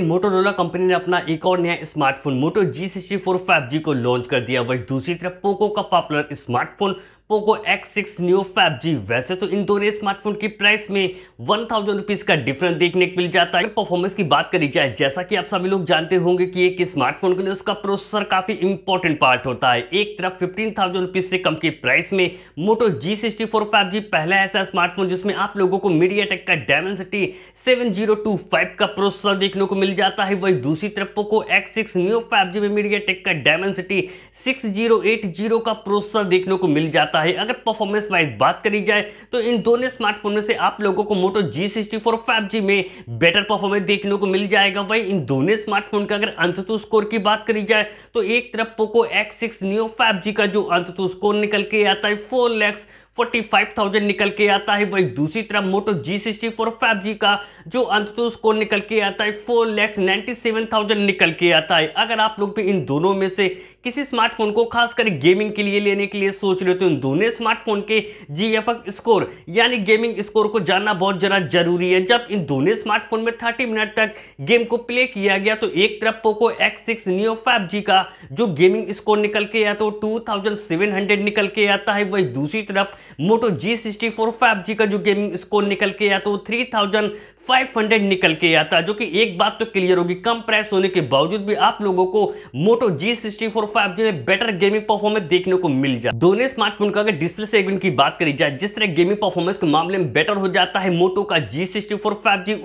Motorola company ने अपना एक और नया smartphone Moto G sixty four five G को लॉन्च कर दिया वही दूसरी तरफ पोको का popular smartphone Poco X six neo five G वैसे तो इन दोनों स्मार्टफोन की प्राइस में वन थाउजेंड रुपीज का डिफरेंस देखने को मिल जाता है परफॉर्मेंस की बात करी जाए जैसा कि आप सभी लोग जानते होंगे कि एक स्मार्टफोन के लिए उसका प्रोसेसर काफी इंपॉर्टेंट पार्ट होता है एक तरफ फिफ्टीन थाउजेंड रुपीज से कम की प्राइस में Moto G sixty four five G पहला ऐसा स्मार्टफोन जिसमें आप लोगों को मीडिया टेक का Dimensity seven zero two five का प्रोसेसर देखने को मिल जाता है वही दूसरी तरफ Poco X six neo five G में मीडिया टेक का Dimensity six zero eight zero का प्रोसेसर देखने को मिल जाता है है अगर परफॉर्मेंस वाइज बात करी जाए तो इन दोनों स्मार्टफोन में से आप लोगों को मोटो जी सिक्सटी फोर में बेटर परफॉर्मेंस देखने को मिल जाएगा वही इन दोनों स्मार्टफोन का अगर अंततु स्कोर की बात करी जाए तो एक तरफ Poco X six neo five का जो अंततु स्कोर निकल के आता है फोर लैक्स 45,000 निकल के आता है वही दूसरी तरफ Moto G sixty four five G का जो अंत तो स्कोर निकल के आता है four lakhs ninety seven thousand निकल के आता है अगर आप लोग भी इन दोनों में से किसी स्मार्टफोन को खासकर गेमिंग के लिए लेने के लिए सोच रहे हो तो इन दोनों स्मार्टफोन के जी स्कोर यानी गेमिंग स्कोर को जानना बहुत ज़रा जरूरी है जब इन दोनों स्मार्टफोन में थर्टी मिनट तक गेम को प्ले किया गया तो एक तरफ Poco X six neo five G का जो गेमिंग स्कोर निकल के आता है टू थाउजेंड सेवन हंड्रेड निकल के आता है वही दूसरी तरफ Moto G sixty four five G का जो गेमिंग स्कोर निकल के या तो थ्री थाउजेंड 500 निकल के आता है जो कि एक बात तो क्लियर होगी कम प्राइस होने के बावजूद भी आप लोगों को Moto G sixty four five G में बेटर गेमिंग परफॉर्मेंस देखने को मिल जाए दोनों स्मार्टफोन का अगर डिस्प्ले सेगमेंट की बात करी जाए जिस तरह गेमिंग परफॉर्मेंस के मामले में बेटर हो जाता है मोटो का जी सिक्सटी फोर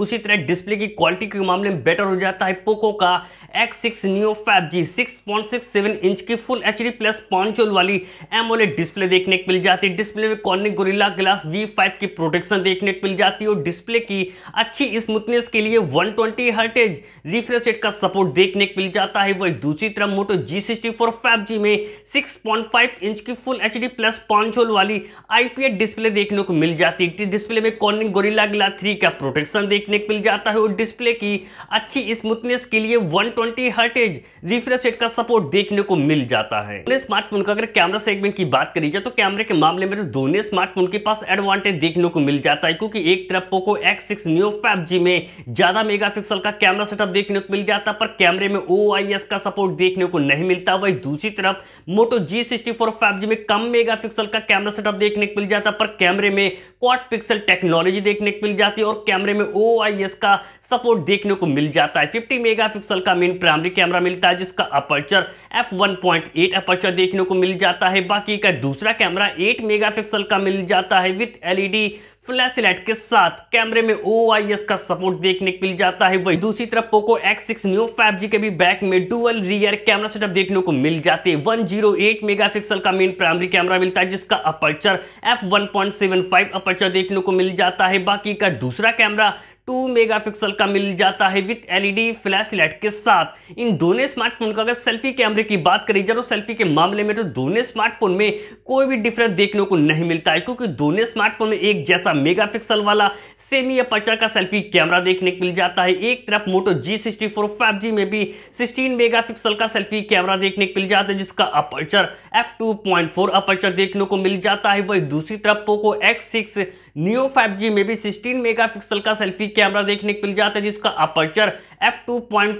उसी तरह डिस्प्ले की क्वालिटी के मामले में बेटर हो जाता है पोको का X six neo five G inch की फुल एच प्लस पॉन्चोल वाली एमोलेड डिस्प्ले देखने को मिल जाती है डिस्प्ले में कॉर्निक गोरिल्ला ग्लास वी की प्रोटेक्शन देखने को मिल जाती है और डिस्प्ले की अच्छी स्मूथनेस के लिए 120 ट्वेंटी हर्टेज रिफ्रेश रेट का सपोर्ट देखने को मिल जाता है वही दूसरी तरफ Moto G sixty four five G में 6.5 इंच की full H D plus punch hole वाली आईपीएस डिस्प्ले देखने को मिल जाती है डिस्प्ले में कॉर्निंग गोरिल्ला ग्ला थ्री का प्रोटेक्शन देखने को मिल जाता है और डिस्प्ले की अच्छी स्मूथनेस के लिए one twenty hertz refresh rate का सपोर्ट देखने को मिल जाता है स्मार्टफोन का अगर कैमरा सेगमेंट की बात करी जाए तो कैमरे के मामले में तो दोनों स्मार्टफोन के पास एडवांटेज देखने को मिल जाता है क्योंकि एक तरफ Poco X six neo five G में ज़्यादा मेगापिक्सल का कैमरा सेटअप देखने को मिल जाता पर कैमरे में ओ का सपोर्ट देखने को नहीं मिलता वही दूसरी तरफ मोटो जी सिक्सटी जी में कम मेगापिक्सल का कैमरा सेटअप देखने को मिल जाता पर कैमरे में क्वाड पिक्सल टेक्नोलॉजी देखने को मिल जाती है और कैमरे में ओ का सपोर्ट देखने को मिल जाता है फिफ्टी मेगा का मेन प्राइमरी कैमरा मिलता है जिसका अपर्चर एफ अपर्चर देखने को मिल जाता है बाकी का दूसरा कैमरा एट मेगा का मिल जाता है विथ एलईडी लाइट के साथ कैमरे में ओ का सपोर्ट देखने को मिल जाता है वही दूसरी तरफ पोको X6 फाइव जी के भी बैक में डुअल रियर कैमरा सेटअप देखने को मिल जाते हैं 108 मेगापिक्सल का मेन प्राइमरी कैमरा मिलता है जिसका अपर्चर f1.75 अपर्चर देखने को मिल जाता है बाकी का दूसरा कैमरा टू मेगापिक्सल का मिल जाता है विथ एलईडी फ्लैश लाइट के साथ इन दोनों स्मार्टफोन का अगर सेल्फी कैमरे की बात करें जरूर तो सेल्फी के मामले में तो दोनों स्मार्टफोन में कोई भी डिफरेंस देखने को नहीं मिलता है क्योंकि दोनों स्मार्टफोन में एक जैसा मेगापिक्सल वाला सेमी अपर्चर का सेल्फी कैमरा देखने को मिल जाता है एक तरफ मोटो जी सिक्सटी फोर में भी सिक्सटीन मेगा का सेल्फी कैमरा देखने को मिल जाता है जिसका अपर्चर एफ टू अपर्चर देखने को मिल जाता है वही दूसरी तरफ Poco X six neo 5G में भी 16 मेगापिक्सल का सेल्फी कैमरा देखने को मिल जाता है जिसका अपर्चर एफ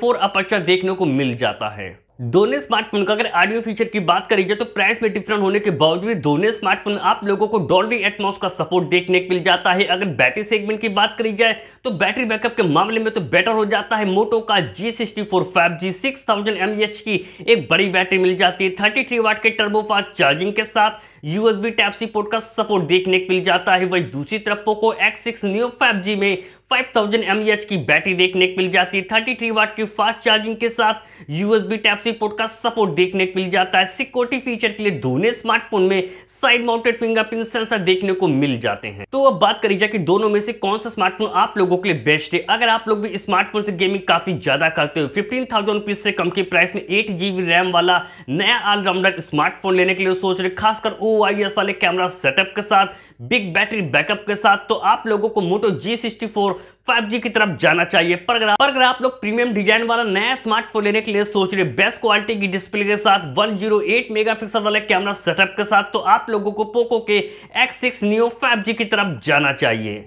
फोर अपर्चर देखने को मिल जाता है दोनों स्मार्टफोन का अगर ऑडियो फीचर की बात करी जाए तो प्राइस में डिफरेंट होने के बावजूद दोनों स्मार्टफोन आप लोगों को डॉल्बी एटमॉस का सपोर्ट देखने को मिल जाता है अगर बैटरी सेगमेंट की बात करी जाए तो बैटरी बैकअप के मामले में तो बेटर हो जाता है मोटो का G sixty four five G six thousand M H की एक बड़ी बैटरी मिल जाती है थर्टी थ्री वाट के टर्बोफास्ट चार्जिंग के साथ यूएसबी टाइप सी पोर्ट का सपोर्ट देखने को मिल जाता है वही दूसरी तरफ Poco X six neo five G में 5000 e की बैटरी देखने को मिल जाती है 33 वाट की फास्ट चार्जिंग के साथ यूएसबी टाइप सी पोर्ट का सपोर्ट देखने को मिल जाता है सिक्योरिटी फीचर के लिए दोनों स्मार्टफोन में साइड माउंटेड फिंगरप्रिंट सेंसर देखने को मिल जाते हैं तो अब बात करी जाए कि दोनों में से कौन सा स्मार्टफोन आप लोगों के लिए बेस्ट है अगर आप लोग भी स्मार्टफोन से गेमिंग काफी ज्यादा करते हो फिफ्टीन थाउजेंड से कम के प्राइस में एट जीबी रैम वाला नया ऑलराउंडर स्मार्टफोन लेने के लिए सोच रहे खासकर ओ वाले कैमरा सेटअप के साथ बिग बैटरी बैकअप के साथ तो आप लोगों को Moto G sixty four five 5G की तरफ जाना चाहिए पर अगर पर अगर आप लोग प्रीमियम डिजाइन वाला नया स्मार्टफोन लेने के लिए सोच रहे बेस्ट क्वालिटी की डिस्प्ले के साथ 108 मेगापिक्सल वाले कैमरा सेटअप के साथ तो आप लोगों को पोको के X6 फाइव जी की तरफ जाना चाहिए